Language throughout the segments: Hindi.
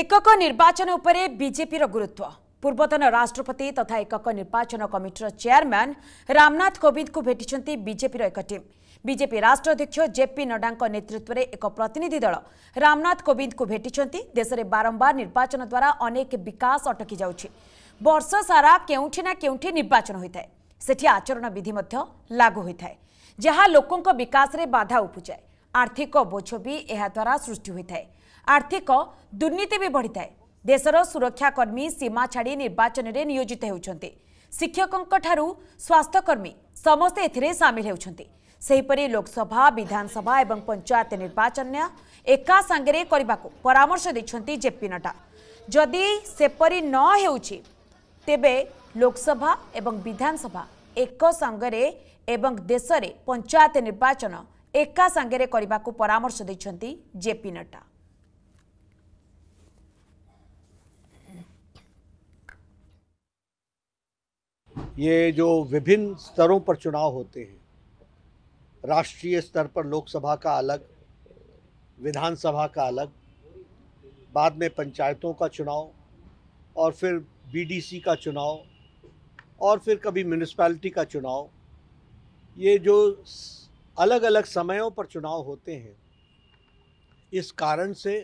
ଏକକ ନିର୍ବାଚନ ଉପରେ ବିଜେପିର ଗୁରୁତ୍ୱ ପୂର୍ବତନ ରାଷ୍ଟ୍ରପତି ତଥା ଏକକ ନିର୍ବାଚନ କମିଟିର ଚେୟାରମ୍ୟାନ୍ ରାମନାଥ କୋବିନ୍ଦଙ୍କୁ ଭେଟିଛନ୍ତି ବିଜେପିର ଏକ ଟିମ୍ ବିଜେପି ରାଷ୍ଟ୍ର ଅଧ୍ୟକ୍ଷ ଜେପି ନଡ୍ଡାଙ୍କ ନେତୃତ୍ୱରେ ଏକ ପ୍ରତିନିଧି ଦଳ ରାମନାଥ କୋବିନ୍ଦଙ୍କୁ ଭେଟିଛନ୍ତି ଦେଶରେ ବାରମ୍ବାର ନିର୍ବାଚନ ଦ୍ୱାରା ଅନେକ ବିକାଶ ଅଟକି ଯାଉଛି ବର୍ଷ ସାରା କେଉଁଠି ନା କେଉଁଠି ନିର୍ବାଚନ ହୋଇଥାଏ ସେଠି ଆଚରଣ ବିଧି ମଧ୍ୟ ଲାଗୁ ହୋଇଥାଏ ଯାହା ଲୋକଙ୍କ ବିକାଶରେ ବାଧା ଉପୁଜାଏ ଆର୍ଥିକ ବୋଝ ବି ଏହାଦ୍ୱାରା ସୃଷ୍ଟି ହୋଇଥାଏ ଆର୍ଥିକ ଦୁର୍ନୀତି ବି ବଢ଼ିଥାଏ ଦେଶର ସୁରକ୍ଷାକର୍ମୀ ସୀମା ଛାଡ଼ି ନିର୍ବାଚନରେ ନିୟୋଜିତ ହେଉଛନ୍ତି ଶିକ୍ଷକଙ୍କଠାରୁ ସ୍ୱାସ୍ଥ୍ୟକର୍ମୀ ସମସ୍ତେ ଏଥିରେ ସାମିଲ ହେଉଛନ୍ତି ସେହିପରି ଲୋକସଭା ବିଧାନସଭା ଏବଂ ପଞ୍ଚାୟତ ନିର୍ବାଚନ ଏକା ସାଙ୍ଗରେ କରିବାକୁ ପରାମର୍ଶ ଦେଇଛନ୍ତି ଜେପି ନଡ୍ଡା ଯଦି ସେପରି ନ ହେଉଛି ତେବେ ଲୋକସଭା ଏବଂ ବିଧାନସଭା ଏକ ସାଙ୍ଗରେ ଏବଂ ଦେଶରେ ପଞ୍ଚାୟତ ନିର୍ବାଚନ एका सांगे परामर्श ପରାମର୍ଶ जेपी नड्डा ये जो विभिन्न स्तरों पर चुनाव होते हैं राष्ट्रीय स्तर पर लोकसभा का अलग विधानसभा का अलग बाद में पंचायतों का चुनाव और फिर बीडीसी का चुनाव और फिर कभी म्यूनिसपैलिटी का चुनाव ये जो अलग अलग समयों पर चुनाव होते हैं इस कारण से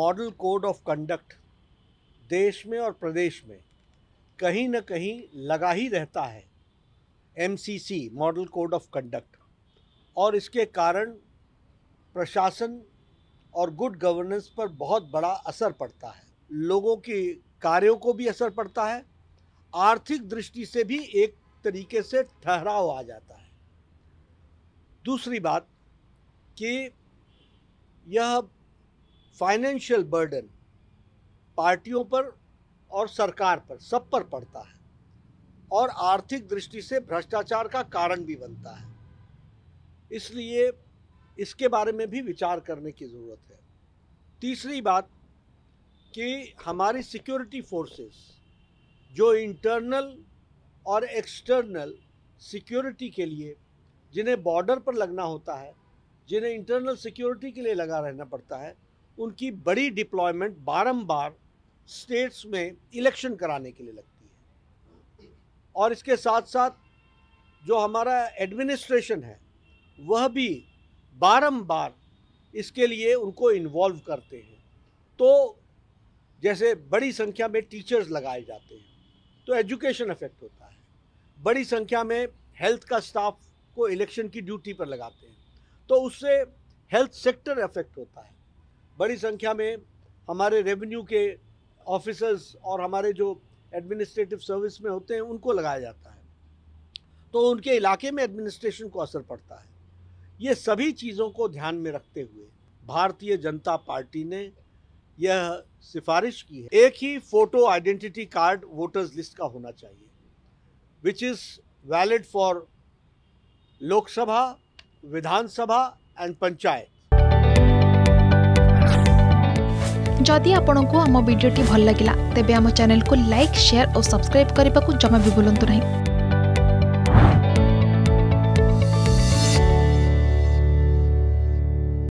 मॉडल कोड ऑफ कंडक्ट देश में और प्रदेश में कहीं न कहीं लगा ही रहता है um model code of conduct और इसके कारण प्रशासन और गुड गवर्नेंस पर बहुत बड़ा असर पड़ता है लोगों की कार्यों को भी असर पड़ता है आर्थिक दृष्टि से भी एक तरीके से ठहराव आ जाता है दूसरी बात कि यह फाइनेंशियल बर्डन पार्टियों पर और सरकार पर सब पर पड़ता है और आर्थिक दृष्टि से भ्रष्टाचार का कारण भी बनता है इसलिए इसके बारे में भी विचार करने की ज़रूरत है तीसरी बात कि हमारी सिक्योरिटी फोर्सेस जो इंटरनल और एक्सटर्नल सिक्योरिटी के लिए जिन्हें बॉर्डर पर लगना होता है जिन्हें इंटरनल सिक्योरिटी के लिए लगा रहना पड़ता है उनकी बड़ी डिप्लॉयमेंट बारंबार स्टेट्स में इलेक्शन कराने के लिए लगती है और इसके साथ साथ जो हमारा एडमिनिस्ट्रेशन है वह भी बारंबार इसके लिए उनको इन्वॉल्व करते हैं तो जैसे बड़ी संख्या में टीचर्स लगाए जाते हैं तो एजुकेशन अफेक्ट होता है बड़ी संख्या में हेल्थ का स्टाफ को इलेक्शन की ड्यूटी पर लगाते हैं तो उससे हेल्थ सेक्टर अफेक्ट होता है बड़ी संख्या में हमारे रेवेन्यू के ऑफिसर्स और हमारे जो एडमिनिस्ट्रेटिव सर्विस में होते हैं उनको लगाया जाता है तो उनके इलाके में एडमिनिस्ट्रेशन को असर पड़ता है ये सभी चीज़ों को ध्यान में रखते हुए भारतीय जनता पार्टी ने यह सिफारिश की है एक ही photo identity card voters list का होना चाहिए which is valid for Lok Sabha Vidhan Sabha and panchayat जदि आपण को आम भिडी भल लगा तेब आम चेल को लाइक शेयर और सब्सक्राइब करने को जमा भी बुलां नहीं